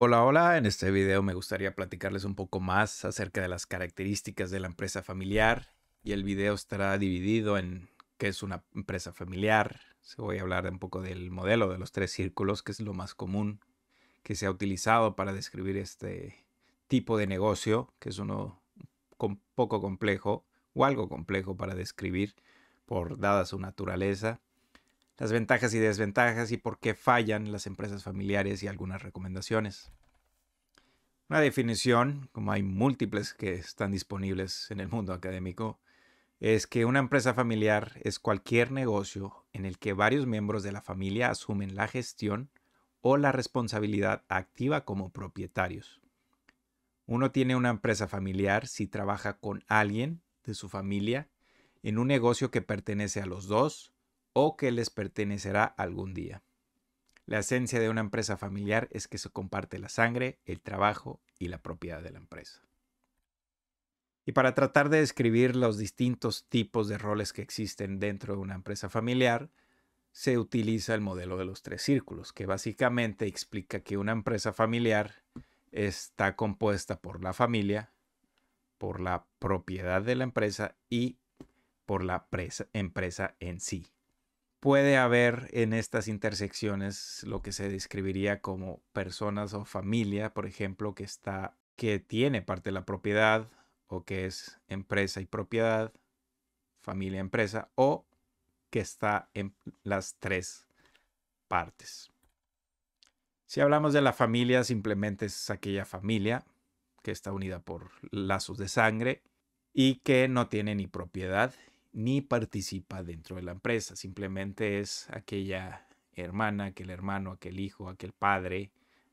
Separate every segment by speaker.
Speaker 1: Hola, hola, en este video me gustaría platicarles un poco más acerca de las características de la empresa familiar y el video estará dividido en qué es una empresa familiar. Se Voy a hablar un poco del modelo de los tres círculos, que es lo más común que se ha utilizado para describir este tipo de negocio, que es uno poco complejo o algo complejo para describir por dada su naturaleza las ventajas y desventajas y por qué fallan las empresas familiares y algunas recomendaciones. Una definición, como hay múltiples que están disponibles en el mundo académico, es que una empresa familiar es cualquier negocio en el que varios miembros de la familia asumen la gestión o la responsabilidad activa como propietarios. Uno tiene una empresa familiar si trabaja con alguien de su familia en un negocio que pertenece a los dos o que les pertenecerá algún día. La esencia de una empresa familiar es que se comparte la sangre, el trabajo y la propiedad de la empresa. Y para tratar de describir los distintos tipos de roles que existen dentro de una empresa familiar, se utiliza el modelo de los tres círculos, que básicamente explica que una empresa familiar está compuesta por la familia, por la propiedad de la empresa y por la empresa en sí puede haber en estas intersecciones lo que se describiría como personas o familia, por ejemplo, que está que tiene parte de la propiedad o que es empresa y propiedad, familia empresa o que está en las tres partes. Si hablamos de la familia, simplemente es aquella familia que está unida por lazos de sangre y que no tiene ni propiedad ni participa dentro de la empresa, simplemente es aquella hermana, aquel hermano, aquel hijo, aquel padre,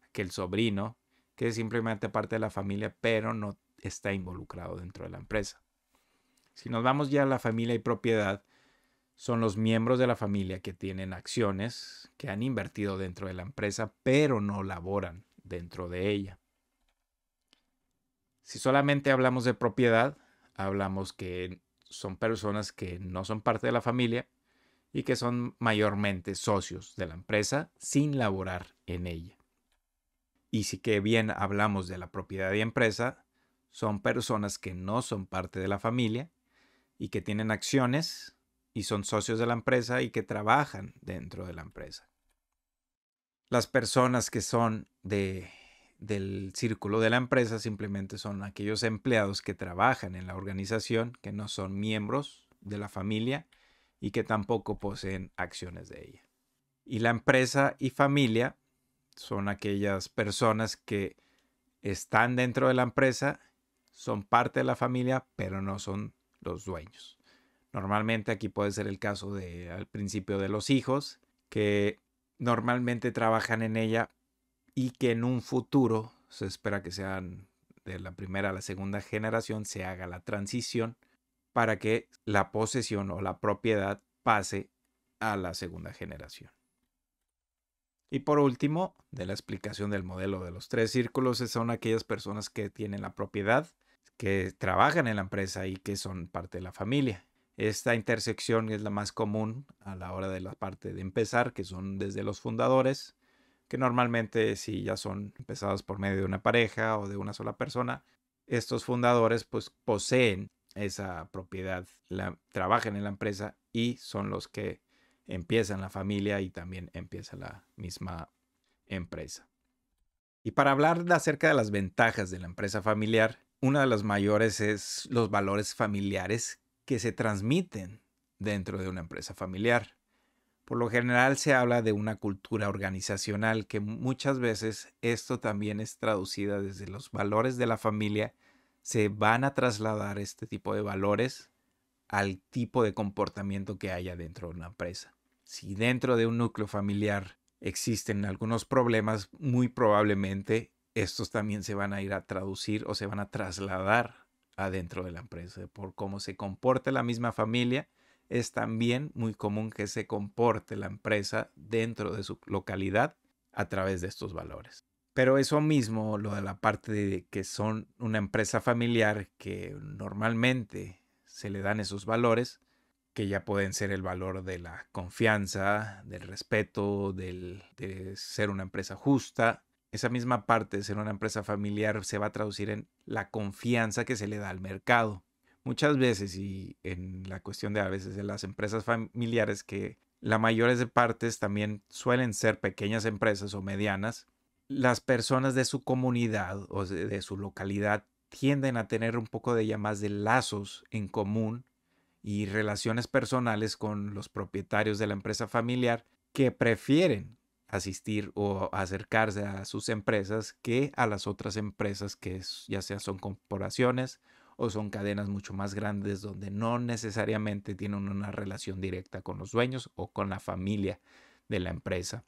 Speaker 1: aquel sobrino, que es simplemente parte de la familia, pero no está involucrado dentro de la empresa. Si nos vamos ya a la familia y propiedad, son los miembros de la familia que tienen acciones, que han invertido dentro de la empresa, pero no laboran dentro de ella. Si solamente hablamos de propiedad, hablamos que son personas que no son parte de la familia y que son mayormente socios de la empresa sin laborar en ella. Y si que bien hablamos de la propiedad de empresa, son personas que no son parte de la familia y que tienen acciones y son socios de la empresa y que trabajan dentro de la empresa. Las personas que son de del círculo de la empresa simplemente son aquellos empleados que trabajan en la organización, que no son miembros de la familia y que tampoco poseen acciones de ella. Y la empresa y familia son aquellas personas que están dentro de la empresa, son parte de la familia, pero no son los dueños. Normalmente aquí puede ser el caso de al principio de los hijos, que normalmente trabajan en ella, y que en un futuro se espera que sean de la primera a la segunda generación se haga la transición para que la posesión o la propiedad pase a la segunda generación. Y por último, de la explicación del modelo de los tres círculos, eh, son aquellas personas que tienen la propiedad, que trabajan en la empresa y que son parte de la familia. Esta intersección es la más común a la hora de la parte de empezar, que son desde los fundadores, que normalmente si ya son empezados por medio de una pareja o de una sola persona, estos fundadores pues poseen esa propiedad, trabajan en la empresa y son los que empiezan la familia y también empieza la misma empresa. Y para hablar acerca de las ventajas de la empresa familiar, una de las mayores es los valores familiares que se transmiten dentro de una empresa familiar. Por lo general se habla de una cultura organizacional que muchas veces esto también es traducida desde los valores de la familia. Se van a trasladar este tipo de valores al tipo de comportamiento que haya dentro de una empresa. Si dentro de un núcleo familiar existen algunos problemas, muy probablemente estos también se van a ir a traducir o se van a trasladar adentro de la empresa por cómo se comporta la misma familia es también muy común que se comporte la empresa dentro de su localidad a través de estos valores. Pero eso mismo, lo de la parte de que son una empresa familiar que normalmente se le dan esos valores, que ya pueden ser el valor de la confianza, del respeto, del, de ser una empresa justa. Esa misma parte de ser una empresa familiar se va a traducir en la confianza que se le da al mercado muchas veces y en la cuestión de a veces de las empresas familiares que la mayores de partes también suelen ser pequeñas empresas o medianas, las personas de su comunidad o de su localidad tienden a tener un poco de ya más de lazos en común y relaciones personales con los propietarios de la empresa familiar que prefieren asistir o acercarse a sus empresas que a las otras empresas que ya sea son corporaciones o son cadenas mucho más grandes donde no necesariamente tienen una relación directa con los dueños o con la familia de la empresa.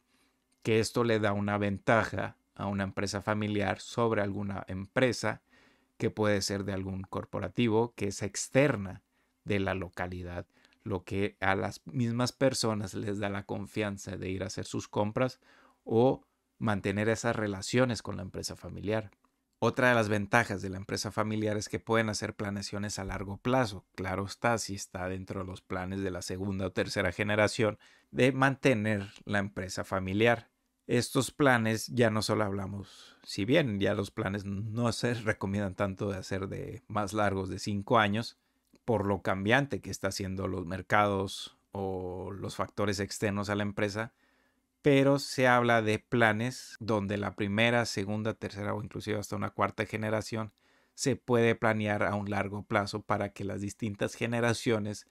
Speaker 1: Que esto le da una ventaja a una empresa familiar sobre alguna empresa que puede ser de algún corporativo que es externa de la localidad, lo que a las mismas personas les da la confianza de ir a hacer sus compras o mantener esas relaciones con la empresa familiar. Otra de las ventajas de la empresa familiar es que pueden hacer planeaciones a largo plazo, claro está, si está dentro de los planes de la segunda o tercera generación de mantener la empresa familiar. Estos planes ya no solo hablamos, si bien ya los planes no se recomiendan tanto de hacer de más largos de cinco años, por lo cambiante que está haciendo los mercados o los factores externos a la empresa, pero se habla de planes donde la primera, segunda, tercera o inclusive hasta una cuarta generación se puede planear a un largo plazo para que las distintas generaciones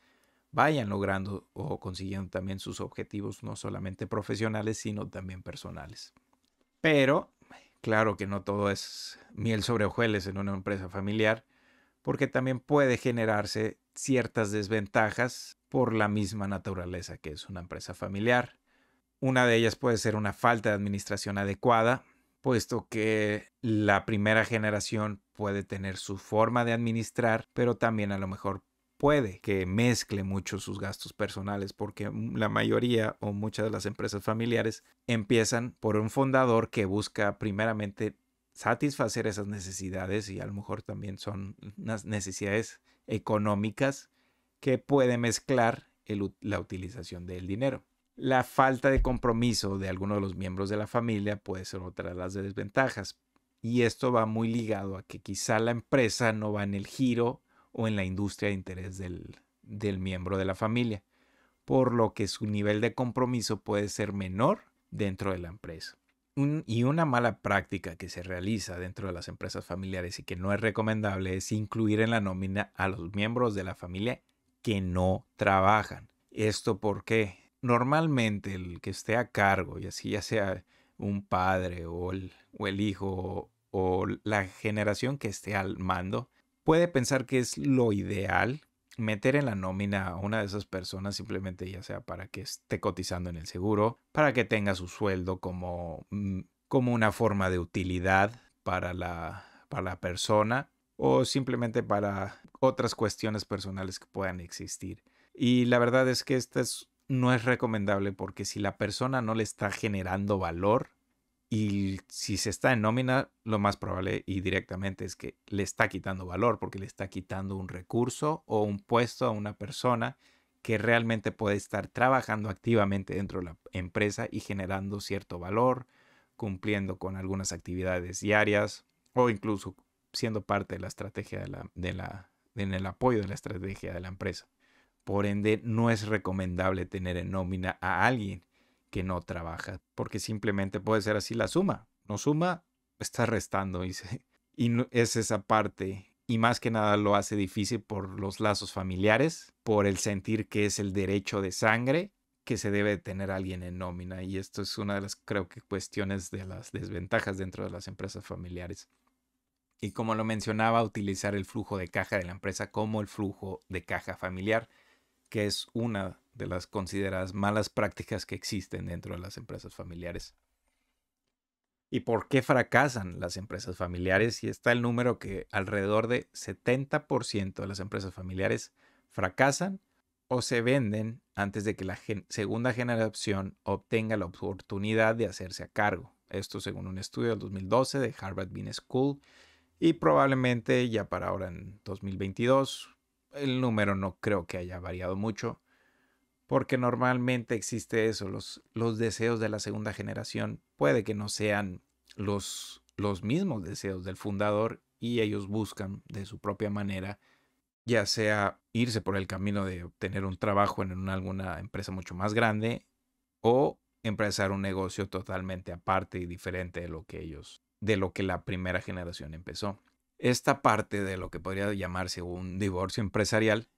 Speaker 1: vayan logrando o consiguiendo también sus objetivos, no solamente profesionales, sino también personales. Pero, claro que no todo es miel sobre hojuelas en una empresa familiar, porque también puede generarse ciertas desventajas por la misma naturaleza que es una empresa familiar. Una de ellas puede ser una falta de administración adecuada, puesto que la primera generación puede tener su forma de administrar, pero también a lo mejor puede que mezcle mucho sus gastos personales porque la mayoría o muchas de las empresas familiares empiezan por un fundador que busca primeramente satisfacer esas necesidades y a lo mejor también son unas necesidades económicas que puede mezclar la utilización del dinero. La falta de compromiso de alguno de los miembros de la familia puede ser otra de las desventajas. Y esto va muy ligado a que quizá la empresa no va en el giro o en la industria de interés del, miembro de la familia, por lo que su nivel de compromiso puede ser menor dentro de la empresa. y una mala práctica que se realiza dentro de las empresas familiares y que no es recomendable es incluir en la nómina a los miembros de la familia que no trabajan. ¿Esto por qué? normalmente el que esté a cargo, y así ya sea un padre o el, hijo o, la generación que esté al mando, puede pensar que es lo ideal meter en la nómina a una de esas personas simplemente ya sea para que esté cotizando en el seguro, para que tenga su sueldo como, mm, como una forma de utilidad para la, para la persona o simplemente para otras cuestiones personales que puedan existir. Y la verdad es que esta es no es recomendable porque si la persona no le está generando valor y si se está en nómina, lo más probable y directamente es que le está quitando valor porque le está quitando un recurso o un puesto a una persona que realmente puede estar trabajando activamente dentro de la empresa y generando cierto valor, cumpliendo con algunas actividades diarias o incluso siendo parte de la estrategia de la, de la en el apoyo de la estrategia de la empresa. Por ende, no es recomendable tener en nómina a alguien que no trabaja, porque simplemente puede ser así la suma. No suma, está restando y, es esa parte. Y más que nada lo hace difícil por los lazos familiares, por el sentir que es el derecho de sangre que se debe tener alguien en nómina. Y esto es una de las, creo que, cuestiones de las desventajas dentro de las empresas familiares. Y como lo mencionaba, utilizar el flujo de caja de la empresa como el flujo de caja familiar que es una de las consideradas malas prácticas que existen dentro de las empresas familiares. ¿Y por qué fracasan las empresas familiares? Y está el número que alrededor de 70% de las empresas familiares fracasan o se venden antes de que la segunda generación obtenga la oportunidad de hacerse a cargo. Esto según un estudio del 2012 de Harvard Business School y probablemente ya para ahora en 2022 el número no creo que haya variado mucho, porque normalmente existe eso, los, deseos de la segunda generación puede que no sean los, los mismos deseos del fundador y ellos buscan de su propia manera, ya sea irse por el camino de obtener un trabajo en alguna empresa mucho más grande o empezar un negocio totalmente aparte y diferente de lo que ellos, de lo que la primera generación empezó esta parte de lo que podría llamarse un divorcio empresarial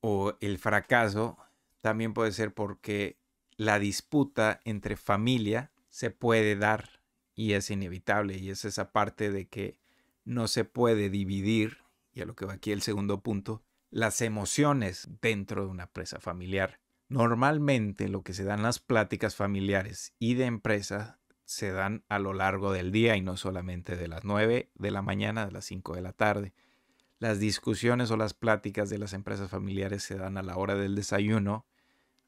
Speaker 1: o el fracaso también puede ser porque la disputa entre familia se puede dar y es inevitable y es esa parte de que no se puede dividir, y a lo que va aquí el segundo punto, las emociones dentro de una empresa familiar. Normalmente lo que se dan las pláticas familiares y de empresa se dan a lo largo del día y no solamente de las 9 de la mañana, de las 5 de la tarde. Las discusiones o las pláticas de las empresas familiares se dan a la hora del desayuno,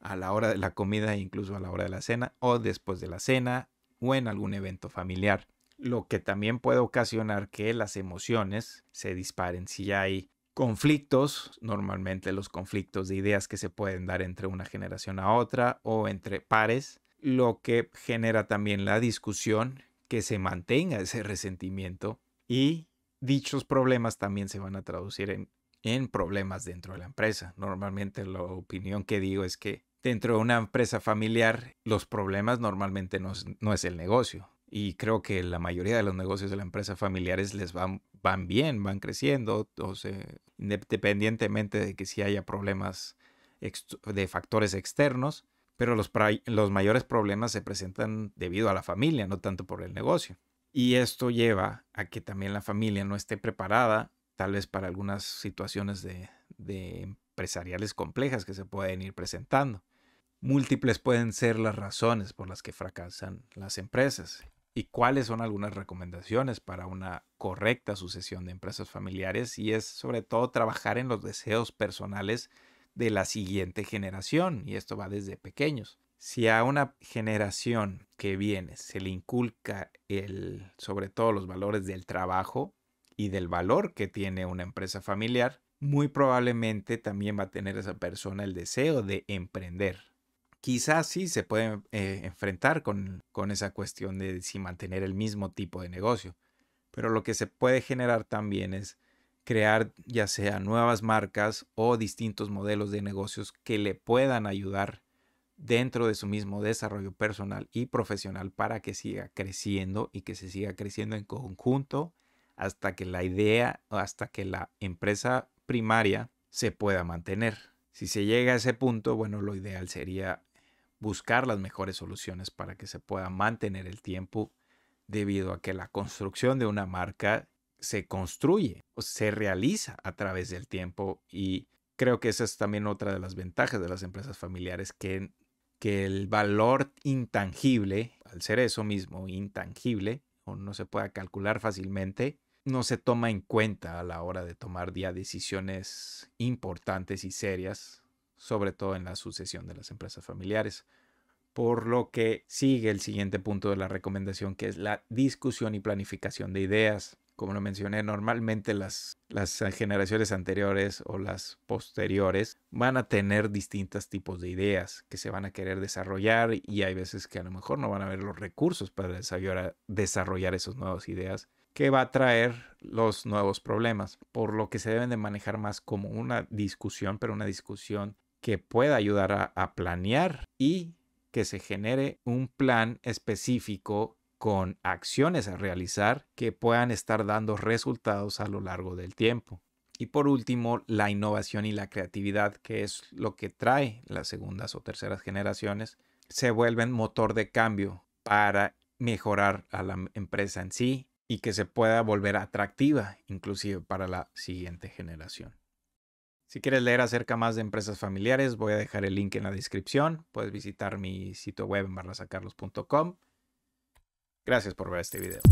Speaker 1: a la hora de la comida e incluso a la hora de la cena o después de la cena o en algún evento familiar. Lo que también puede ocasionar que las emociones se disparen si ya hay conflictos, normalmente los conflictos de ideas que se pueden dar entre una generación a otra o entre pares lo que genera también la discusión, que se mantenga ese resentimiento y dichos problemas también se van a traducir en, problemas dentro de la empresa. Normalmente la opinión que digo es que dentro de una empresa familiar los problemas normalmente no es, el negocio. Y creo que la mayoría de los negocios de la empresa familiares les van, bien, van creciendo, independientemente de que si haya problemas de factores externos, pero los, mayores problemas se presentan debido a la familia, no tanto por el negocio. Y esto lleva a que también la familia no esté preparada, tal vez para algunas situaciones de empresariales complejas que se pueden ir presentando. Múltiples pueden ser las razones por las que fracasan las empresas y cuáles son algunas recomendaciones para una correcta sucesión de empresas familiares y es sobre todo trabajar en los deseos personales de la siguiente generación, y esto va desde pequeños. Si a una generación que viene se le inculca el, sobre todo los valores del trabajo y del valor que tiene una empresa familiar, muy probablemente también va a tener esa persona el deseo de emprender. Quizás sí se puede eh, enfrentar con, con esa cuestión de si mantener el mismo tipo de negocio, pero lo que se puede generar también es crear ya sea nuevas marcas o distintos modelos de negocios que le puedan ayudar dentro de su mismo desarrollo personal y profesional para que siga creciendo y que se siga creciendo en conjunto hasta que la idea, o hasta que la empresa primaria se pueda mantener. Si se llega a ese punto, bueno, lo ideal sería buscar las mejores soluciones para que se pueda mantener el tiempo debido a que la construcción de una marca se construye o se realiza a través del tiempo y creo que esa es también otra de las ventajas de las empresas familiares, que, el valor intangible, al ser eso mismo, intangible, o no se pueda calcular fácilmente, no se toma en cuenta a la hora de tomar ya decisiones importantes y serias, sobre todo en la sucesión de las empresas familiares. Por lo que sigue el siguiente punto de la recomendación, que es la discusión y planificación de ideas como lo mencioné, normalmente las, las eh, generaciones anteriores o las posteriores van a tener distintos tipos de ideas que se van a querer desarrollar y hay veces que a lo mejor no van a haber los recursos para desarrollar, desarrollar esas nuevas ideas que va a traer los nuevos problemas, por lo que se deben de manejar más como una discusión, pero una discusión que pueda ayudar a, a planear y que se genere un plan específico con acciones a realizar que puedan estar dando resultados a lo largo del tiempo. Y por último, la innovación y la creatividad, que es lo que trae las segundas o terceras generaciones, se vuelven motor de cambio para mejorar a la empresa en sí y que se pueda volver atractiva inclusive para la siguiente generación. Si quieres leer acerca más de empresas familiares, voy a dejar el link en la descripción. Puedes visitar mi sitio web en barrasacarlos.com Gracias por ver este video.